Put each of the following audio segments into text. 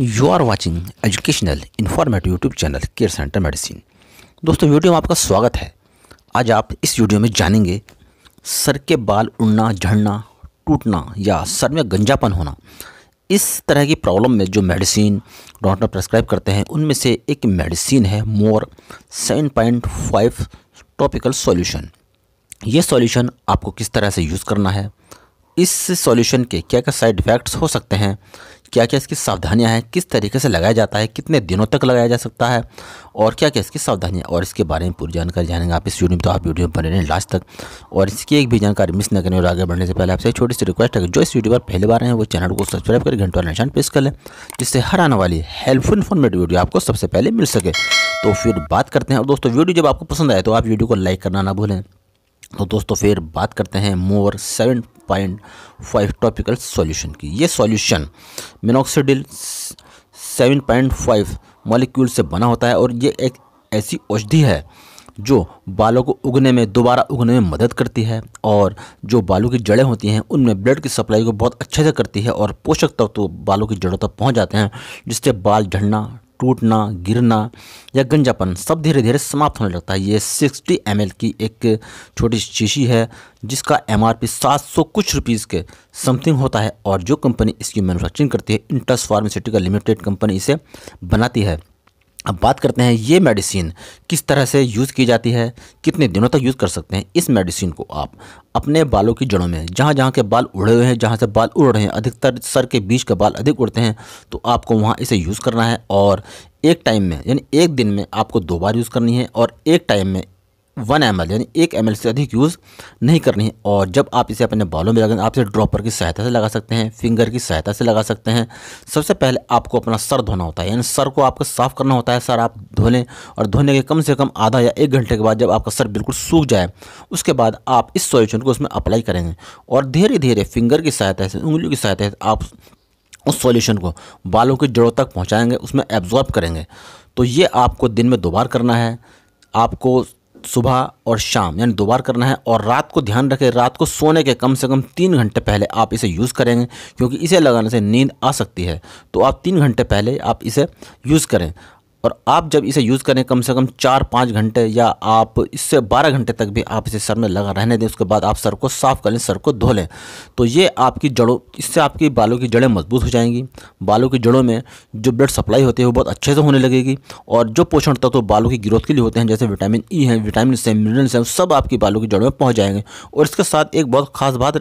you are watching educational informative YouTube channel care centre medicine दोस्तों video में आपका स्वागत है आज आप इस वीडियो में जानेंगे सर के बाल उड़ना झड़ना टूटना या सर में गंजापन होना इस तरह की प्रॉब्लम में जो मेडिसिन डॉक्टर प्रेस्क्राइब करते हैं उनमें से एक मेडिसिन है Morr seven point five topical solution ये सॉल्यूशन आपको किस तरह से यूज़ करना है इस सॉल्यूशन के क्या क्या साइड इफ़ेक्ट्स हो सकते हैं क्या क्या इसकी सावधानियां हैं किस तरीके से लगाया जाता है कितने दिनों तक लगाया जा सकता है और क्या क्या इसकी सावधानियां और इसके बारे में पूरी जानकारी जानेंगे आप इस वीडियो में तो आप वीडियो में बने रहें लास्ट तक और इसकी एक भी जानकारी मिस न करें और आगे बढ़ने से पहले आपसे एक छोटी सी रिक्वेस्ट है जो इस वीडियो पर पहले बार हैं वो चैनल को सब्सक्राइब करें घंटों निशान प्रेस कर लें जिससे हर आने वाली हेल्पफुल इन्फॉर्मेटिव वीडियो आपको सबसे पहले मिल सके तो फिर बात करते हैं और दोस्तों वीडियो जब आपको पसंद आए तो आप वीडियो को लाइक करना ना भूलें तो दोस्तों फिर बात करते हैं Morr seven point five topical solution की ये solution minoxidil seven point five molecule से बना होता है और ये एक ऐसी औषधि है जो बालों को उगने में दोबारा उगने में मदद करती है और जो बालों की जड़ें होती हैं उनमें ब्लड की सप्लाई को बहुत अच्छे से करती है और पोषक तत्व तो बालों की जड़ों तक पहुंच जाते हैं जिससे बाल झड़ना टूटना गिरना या गंजापन सब धीरे धीरे समाप्त होने लगता है ये 60 एम की एक छोटी शीशी है जिसका एम आर कुछ रुपीज़ के समथिंग होता है और जो कंपनी इसकी मैनुफैक्चरिंग करती है इंटस फार्मास्यूटिकल लिमिटेड कंपनी इसे बनाती है अब बात करते हैं ये मेडिसिन किस तरह से यूज़ की जाती है कितने दिनों तक यूज़ कर सकते हैं इस मेडिसिन को आप अपने बालों की जड़ों में जहाँ जहाँ के बाल उड़े हुए हैं जहाँ से बाल उड़ रहे हैं अधिकतर सर के बीच के बाल अधिक उड़ते हैं तो आपको वहाँ इसे यूज़ करना है और एक टाइम में यानी एक दिन में आपको दो बार यूज़ करनी है और एक टाइम में वन एम यानी एक एम से अधिक यूज़ नहीं करनी है और जब आप इसे अपने बालों में लगाएंगे आप इसे ड्रॉपर की सहायता से लगा सकते हैं फिंगर की सहायता से लगा सकते हैं सबसे पहले आपको अपना सर धोना होता है यानी सर को आपको साफ़ करना होता है सर आप धो लें और धोने के कम से कम आधा या एक घंटे के बाद जब आपका सर बिल्कुल सूख जाए उसके बाद आप इस सोल्यूशन को उसमें अप्लाई करेंगे और धीरे धीरे फिंगर की सहायता से उंगलियों की सहायता से आप उस सोल्यूशन को बालों की जड़ों तक पहुँचाएँगे उसमें एब्जॉर्ब करेंगे तो ये आपको दिन में दोबार करना है आपको सुबह और शाम यानी दो बार करना है और रात को ध्यान रखें रात को सोने के कम से कम तीन घंटे पहले आप इसे यूज़ करेंगे क्योंकि इसे लगाने से नींद आ सकती है तो आप तीन घंटे पहले आप इसे यूज़ करें और आप जब इसे यूज़ करें कम से कम चार पाँच घंटे या आप इससे बारह घंटे तक भी आप इसे सर में लगा रहने दें उसके बाद आप सर को साफ़ कर लें सर को धो लें तो ये आपकी जड़ों इससे आपकी बालों की जड़ें मजबूत हो जाएंगी बालों की जड़ों में जो ब्लड सप्लाई होती है वो बहुत अच्छे से होने लगेगी और जो पोषण तत्व तो बालों की ग्रोथ के लिए होते हैं जैसे विटामिन ई है विटामिन से मिनरल्स हैं सब आपकी बालों की जड़ों में पहुँच जाएंगे और इसके साथ एक बहुत खास बात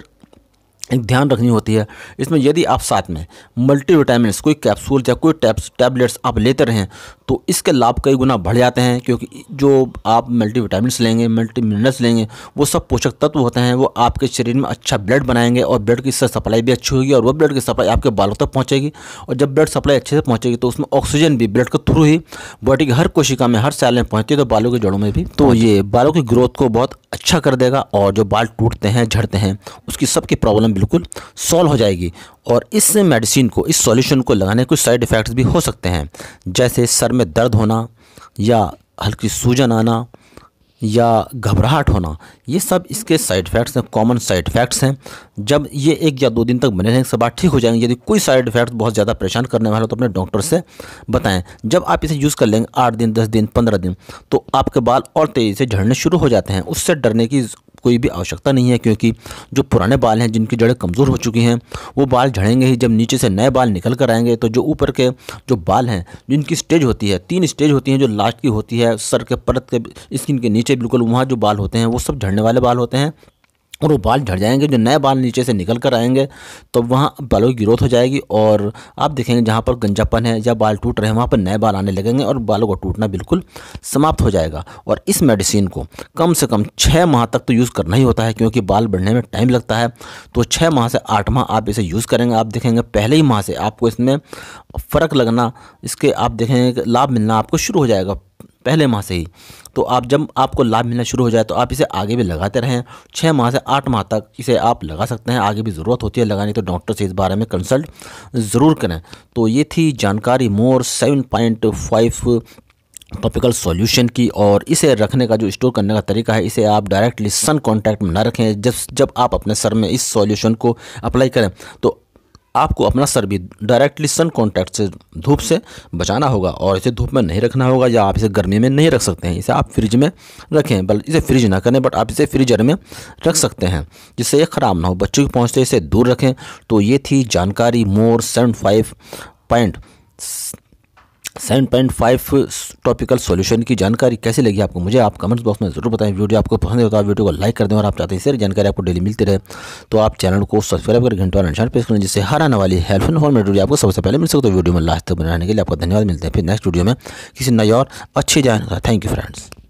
एक ध्यान रखनी होती है इसमें यदि आप साथ में मल्टी विटामिन कोई कैप्सूल या कोई टैब्स टैबलेट्स आप लेते रहें तो इसके लाभ कई गुना बढ़ जाते हैं क्योंकि जो आप मल्टी विटामिन लेंगे मल्टी मिनरल्स लेंगे वो सब पोषक तत्व होते हैं वो आपके शरीर में अच्छा ब्लड बनाएंगे और ब्लड की सप्लाई भी अच्छी होगी और वह ब्लड की सप्लाई आपके बालों तक पहुँचेगी और जब ब्लड सप्लाई अच्छे से पहुँचेगी तो उसमें ऑक्सीजन भी ब्लड के थ्रू ही बॉडी की हर कोशिका में हर सेल में पहुँचती है तो बालों की जड़ों में भी तो ये बालों की ग्रोथ को बहुत अच्छा कर देगा और जो बाल टूटते हैं झड़ते हैं उसकी सबकी प्रॉब्लम बिल्कुल सॉल्व हो जाएगी और इस मेडिसिन को इस सॉल्यूशन को लगाने कुछ साइड इफ़ेक्ट्स भी हो सकते हैं जैसे सर में दर्द होना या हल्की सूजन आना या घबराहट होना ये सब इसके साइड इफ़ेक्ट्स हैं कॉमन साइड इफ़ेक्ट्स हैं जब ये एक या दो दिन तक बने रहेंगे सब बात ठीक हो जाएंगे यदि कोई साइड इफ़ेक्ट्स बहुत ज़्यादा परेशान करने वाला हो तो अपने डॉक्टर से बताएं जब आप इसे यूज़ कर लेंगे आठ दिन दस दिन पंद्रह दिन तो आपके बाल और तेज़ी से झड़ने शुरू हो जाते हैं उससे डरने की कोई भी आवश्यकता नहीं है क्योंकि जो पुराने बाल हैं जिनकी जड़ें कमज़ोर हो चुकी हैं वो बाल झड़ेंगे ही जब नीचे से नए बाल निकल कर आएंगे तो जो ऊपर के जो बाल हैं जिनकी स्टेज होती है तीन स्टेज होती हैं जो लास्ट की होती है सर के परत के स्किन के नीचे बिल्कुल वहाँ जो बाल होते हैं वो सब झड़ने वाले बाल होते हैं और वो बाल झड़ जाएंगे जो नए बाल नीचे से निकल कर आएंगे तो वहाँ बालों की ग्रोथ हो जाएगी और आप देखेंगे जहाँ पर गंजापन है या बाल टूट रहे हैं वहाँ पर नए बाल आने लगेंगे और बालों का टूटना बिल्कुल समाप्त हो जाएगा और इस मेडिसिन को कम से कम छः माह तक तो यूज़ करना ही होता है क्योंकि बाल बढ़ने में टाइम लगता है तो छः माह से आठ माह आप इसे यूज़ करेंगे आप देखेंगे पहले ही माह से आपको इसमें फ़र्क लगना इसके आप देखेंगे लाभ मिलना आपको शुरू हो जाएगा पहले माह से ही तो आप जब आपको लाभ मिलना शुरू हो जाए तो आप इसे आगे भी लगाते रहें छः माह से आठ माह तक इसे आप लगा सकते हैं आगे भी ज़रूरत होती है लगाने तो डॉक्टर से इस बारे में कंसल्ट ज़रूर करें तो ये थी जानकारी Morr seven point five topical solution की और इसे रखने का जो स्टोर करने का तरीका है इसे आप डायरेक्टली सन कॉन्टैक्ट में ना रखें जब जब आप अपने सर में इस सॉल्यूशन को अप्लाई करें तो आपको अपना सर भी डायरेक्टली सन कॉन्टैक्ट से धूप से बचाना होगा और इसे धूप में नहीं रखना होगा या आप इसे गर्मी में नहीं रख सकते हैं इसे आप फ्रिज में रखें बल इसे फ्रिज ना करें बट आप इसे फ्रीजर में रख सकते हैं जिससे ये ख़राब ना हो बच्चों की पहुँचते इसे दूर रखें तो ये थी जानकारी Morr seven five point seven point five topical solution की जानकारी कैसे लगी आपको मुझे आप कमेंट्स बॉक्स में जरूर बताएं वीडियो आपको पसंद होता तो है वीडियो को लाइक कर दें और आप चाहते हैं सर जानकारी आपको डेली मिलती रहे तो आप चैनल को सब्सक्राइब कर घंटे और निशान पेश करें जिससे हर आने वाली हेल्प एंड फॉर्मेट वीडियो आपको सबसे पहले मिल सकते हो तो वीडियो में लास्ट तक बनाने के लिए आपको धन्यवाद मिलते हैं फिर नेक्स्ट वीडियो में किसी नई और अच्छी जानकारी थैंक यू फ्रेंड्स